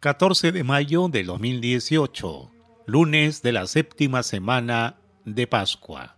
14 de mayo de 2018, lunes de la séptima semana de Pascua.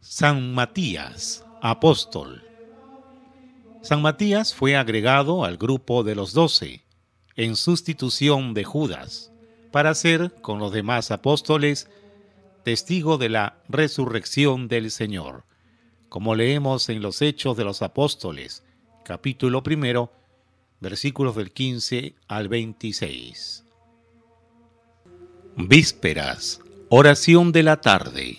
San Matías, apóstol. San Matías fue agregado al grupo de los doce, en sustitución de Judas, para ser, con los demás apóstoles, testigo de la resurrección del Señor, como leemos en los Hechos de los Apóstoles, capítulo primero, versículos del 15 al 26. Vísperas, oración de la tarde.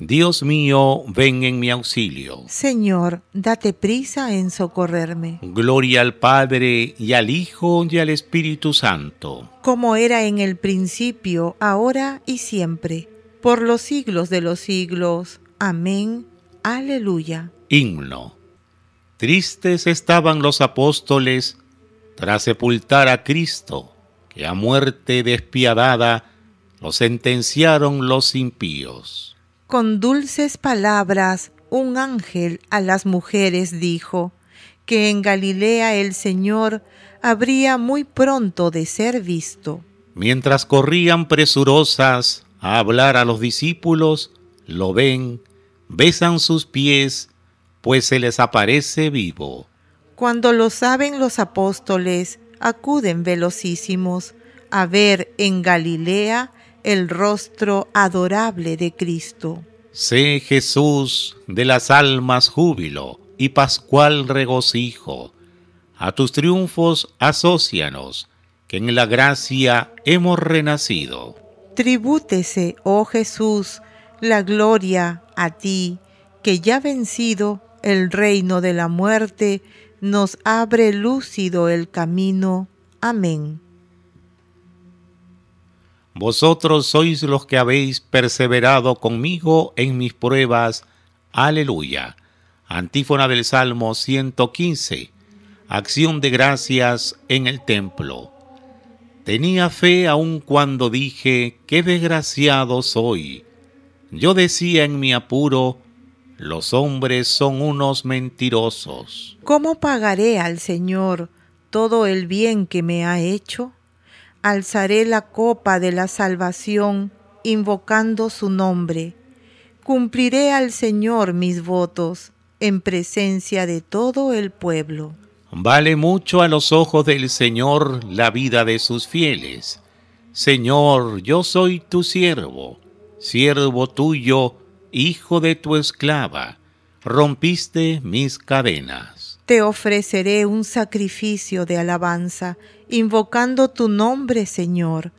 Dios mío, ven en mi auxilio. Señor, date prisa en socorrerme. Gloria al Padre y al Hijo y al Espíritu Santo. Como era en el principio, ahora y siempre, por los siglos de los siglos. Amén. Aleluya. Himno. Tristes estaban los apóstoles tras sepultar a Cristo, que a muerte despiadada lo sentenciaron los impíos. Con dulces palabras un ángel a las mujeres dijo que en Galilea el Señor habría muy pronto de ser visto. Mientras corrían presurosas a hablar a los discípulos, lo ven, besan sus pies pues se les aparece vivo. Cuando lo saben los apóstoles, acuden velocísimos a ver en Galilea el rostro adorable de Cristo. Sé Jesús de las almas júbilo y pascual regocijo. A tus triunfos asócianos, que en la gracia hemos renacido. Tribútese, oh Jesús, la gloria a ti, que ya vencido el reino de la muerte nos abre lúcido el camino. Amén. Vosotros sois los que habéis perseverado conmigo en mis pruebas. Aleluya. Antífona del Salmo 115. Acción de gracias en el templo. Tenía fe aun cuando dije, qué desgraciado soy. Yo decía en mi apuro, los hombres son unos mentirosos. ¿Cómo pagaré al Señor todo el bien que me ha hecho? Alzaré la copa de la salvación invocando su nombre. Cumpliré al Señor mis votos en presencia de todo el pueblo. Vale mucho a los ojos del Señor la vida de sus fieles. Señor, yo soy tu siervo, siervo tuyo, hijo de tu esclava, rompiste mis cadenas. Te ofreceré un sacrificio de alabanza, invocando tu nombre, Señor.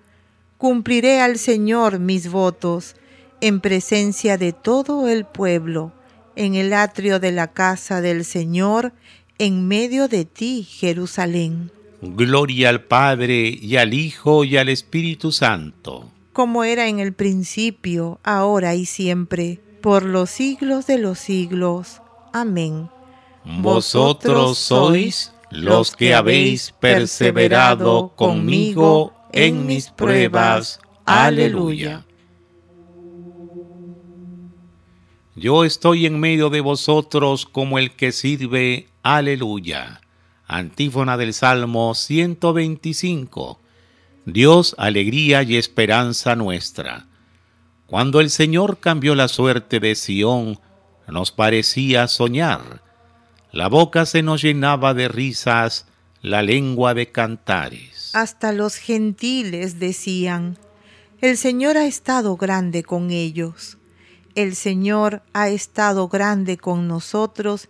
Cumpliré al Señor mis votos, en presencia de todo el pueblo, en el atrio de la casa del Señor, en medio de ti, Jerusalén. Gloria al Padre y al Hijo y al Espíritu Santo como era en el principio, ahora y siempre, por los siglos de los siglos. Amén. Vosotros sois los que habéis perseverado conmigo en mis pruebas. Aleluya. Yo estoy en medio de vosotros como el que sirve. Aleluya. Antífona del Salmo 125 Dios, alegría y esperanza nuestra. Cuando el Señor cambió la suerte de Sión, nos parecía soñar. La boca se nos llenaba de risas, la lengua de cantares. Hasta los gentiles decían, el Señor ha estado grande con ellos. El Señor ha estado grande con nosotros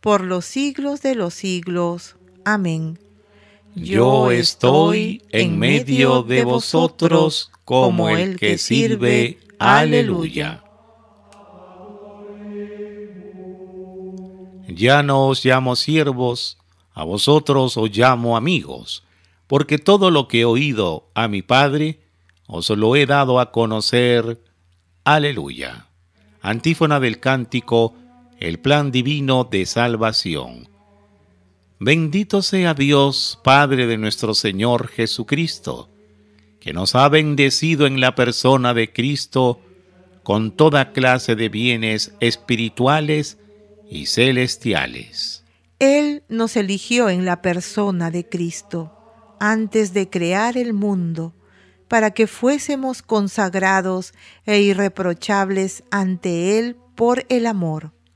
por los siglos de los siglos. Amén. Yo estoy en medio de vosotros como el que sirve. Aleluya. Ya no os llamo siervos, a vosotros os llamo amigos, porque todo lo que he oído a mi Padre os lo he dado a conocer. Aleluya. Antífona del cántico el plan divino de salvación. Bendito sea Dios, Padre de nuestro Señor Jesucristo, que nos ha bendecido en la persona de Cristo con toda clase de bienes espirituales y celestiales. Él nos eligió en la persona de Cristo antes de crear el mundo, para que fuésemos consagrados e irreprochables ante Él por el amor.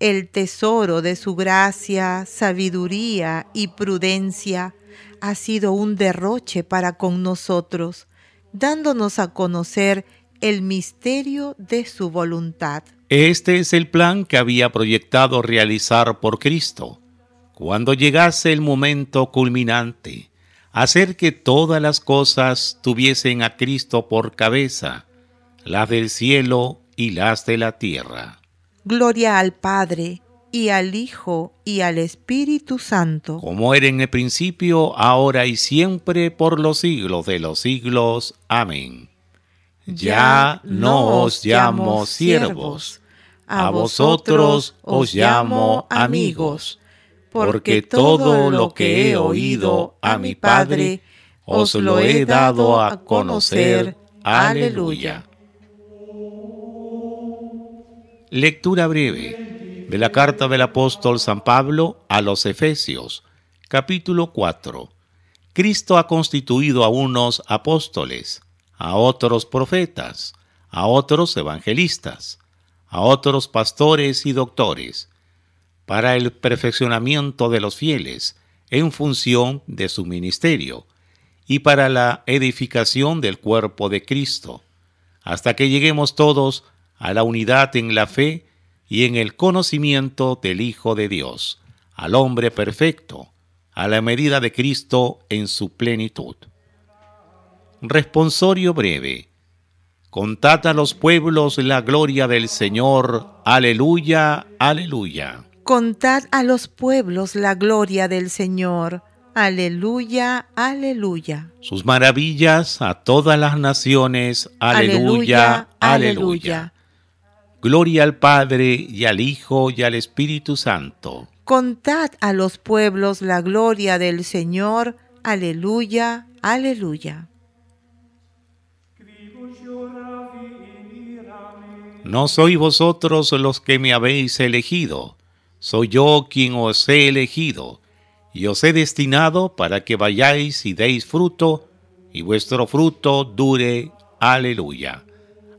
el tesoro de su gracia, sabiduría y prudencia ha sido un derroche para con nosotros, dándonos a conocer el misterio de su voluntad. Este es el plan que había proyectado realizar por Cristo, cuando llegase el momento culminante, hacer que todas las cosas tuviesen a Cristo por cabeza, las del cielo y las de la tierra. Gloria al Padre, y al Hijo, y al Espíritu Santo. Como era en el principio, ahora y siempre, por los siglos de los siglos. Amén. Ya no os llamo siervos, a vosotros os llamo amigos, porque todo lo que he oído a mi Padre, os lo he dado a conocer. Aleluya. Lectura breve de la carta del apóstol San Pablo a los Efesios, capítulo 4. Cristo ha constituido a unos apóstoles, a otros profetas, a otros evangelistas, a otros pastores y doctores, para el perfeccionamiento de los fieles, en función de su ministerio, y para la edificación del cuerpo de Cristo, hasta que lleguemos todos a la unidad en la fe y en el conocimiento del Hijo de Dios, al hombre perfecto, a la medida de Cristo en su plenitud. Responsorio breve. Contad a los pueblos la gloria del Señor. Aleluya, aleluya. Contad a los pueblos la gloria del Señor. Aleluya, aleluya. Sus maravillas a todas las naciones. Aleluya, aleluya. aleluya. Gloria al Padre y al Hijo y al Espíritu Santo. Contad a los pueblos la gloria del Señor. Aleluya, aleluya. No sois vosotros los que me habéis elegido, soy yo quien os he elegido, y os he destinado para que vayáis y deis fruto, y vuestro fruto dure. Aleluya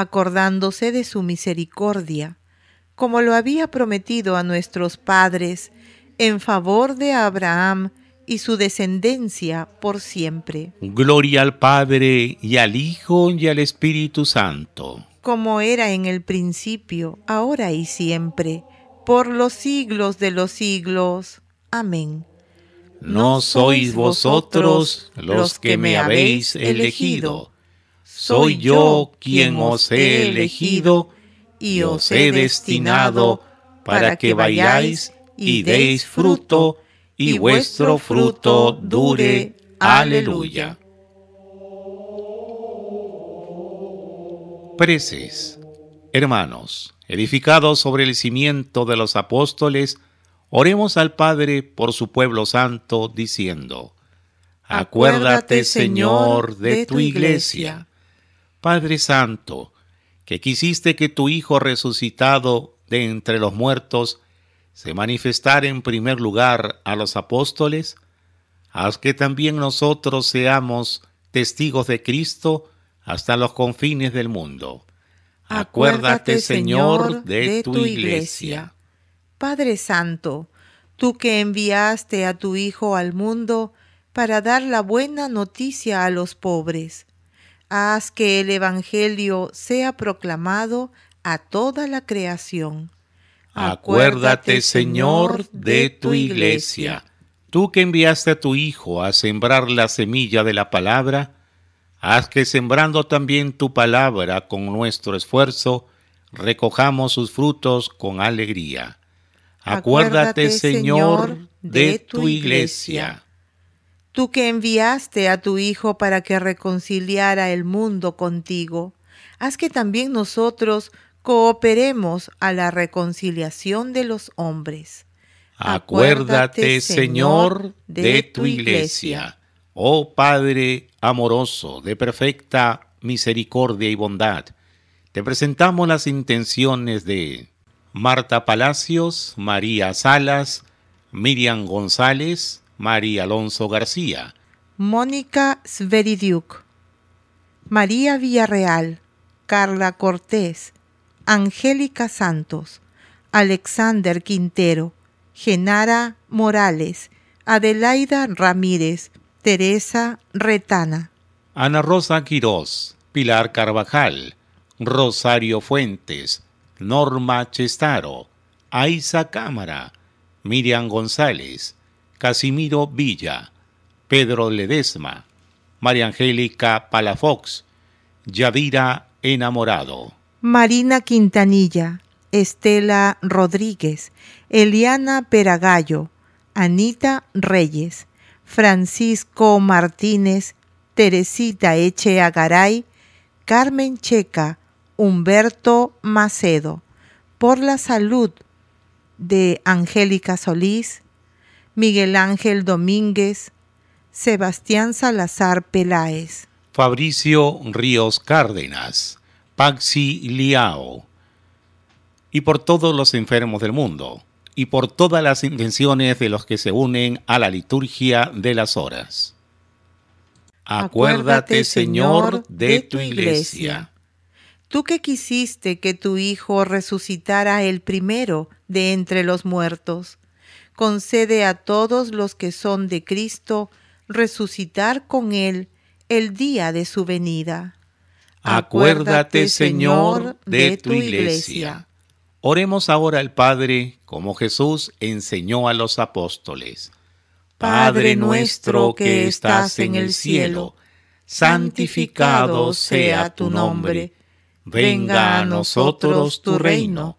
acordándose de su misericordia, como lo había prometido a nuestros padres, en favor de Abraham y su descendencia por siempre. Gloria al Padre y al Hijo y al Espíritu Santo. Como era en el principio, ahora y siempre, por los siglos de los siglos. Amén. No sois vosotros los que me habéis elegido soy yo quien os he elegido y os he destinado para que vayáis y deis fruto y vuestro fruto dure. Aleluya. Preces, hermanos, edificados sobre el cimiento de los apóstoles, oremos al Padre por su pueblo santo, diciendo, Acuérdate, Señor, de tu iglesia Padre Santo, que quisiste que tu Hijo resucitado de entre los muertos se manifestara en primer lugar a los apóstoles, haz que también nosotros seamos testigos de Cristo hasta los confines del mundo. Acuérdate, Señor, de, tu iglesia. Padre Santo, tú que enviaste a tu Hijo al mundo para dar la buena noticia a los pobres, Haz que el Evangelio sea proclamado a toda la creación. Acuérdate, Señor, de tu iglesia. Tú que enviaste a tu Hijo a sembrar la semilla de la palabra, haz que sembrando también tu palabra con nuestro esfuerzo, recojamos sus frutos con alegría. Acuérdate, Señor, de tu iglesia tú que enviaste a tu Hijo para que reconciliara el mundo contigo, haz que también nosotros cooperemos a la reconciliación de los hombres. Acuérdate, Señor, de tu iglesia, oh Padre amoroso, de perfecta misericordia y bondad. Te presentamos las intenciones de Marta Palacios, María Salas, Miriam González, María Alonso García, Mónica Sveridiuk, María Villarreal, Carla Cortés, Angélica Santos, Alexander Quintero, Genara Morales, Adelaida Ramírez, Teresa Retana, Ana Rosa Quirós, Pilar Carvajal, Rosario Fuentes, Norma Chestaro, Aisa Cámara, Miriam González, Casimiro Villa, Pedro Ledesma, María Angélica Palafox, Yadira Enamorado, Marina Quintanilla, Estela Rodríguez, Eliana Peragallo, Anita Reyes, Francisco Martínez, Teresita Echeagaray, Carmen Checa, Humberto Macedo, por la salud de Angélica Solís, Miguel Ángel Domínguez, Sebastián Salazar Peláez, Fabricio Ríos Cárdenas, Paxi Liao, y por todos los enfermos del mundo, y por todas las intenciones de los que se unen a la liturgia de las horas. Acuérdate, Señor, de tu iglesia. Tú que quisiste que tu Hijo resucitara el primero de entre los muertos, concede a todos los que son de Cristo resucitar con Él el día de su venida. Acuérdate, Señor, de tu iglesia. Oremos ahora al Padre, como Jesús enseñó a los apóstoles. Padre nuestro que estás en el cielo, santificado sea tu nombre. Venga a nosotros tu reino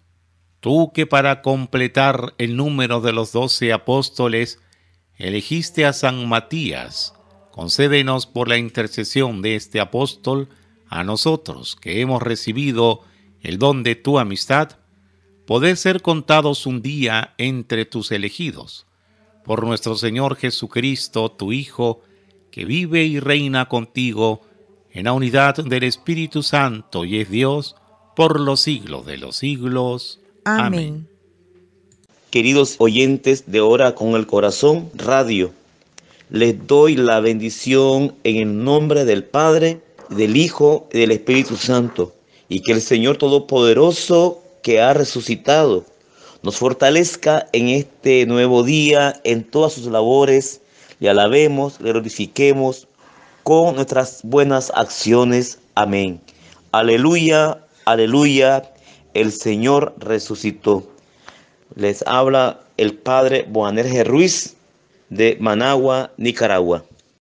tú que para completar el número de los doce apóstoles elegiste a San Matías, concédenos por la intercesión de este apóstol a nosotros que hemos recibido el don de tu amistad, poder ser contados un día entre tus elegidos, por nuestro Señor Jesucristo, tu Hijo, que vive y reina contigo en la unidad del Espíritu Santo y es Dios por los siglos de los siglos. Amén. Queridos oyentes de Hora con el Corazón Radio, les doy la bendición en el nombre del Padre, del Hijo y del Espíritu Santo, y que el Señor Todopoderoso que ha resucitado nos fortalezca en este nuevo día, en todas sus labores, le alabemos, le glorifiquemos con nuestras buenas acciones. Amén. Aleluya, aleluya el Señor resucitó. Les habla el padre Boanerge Ruiz de Managua, Nicaragua.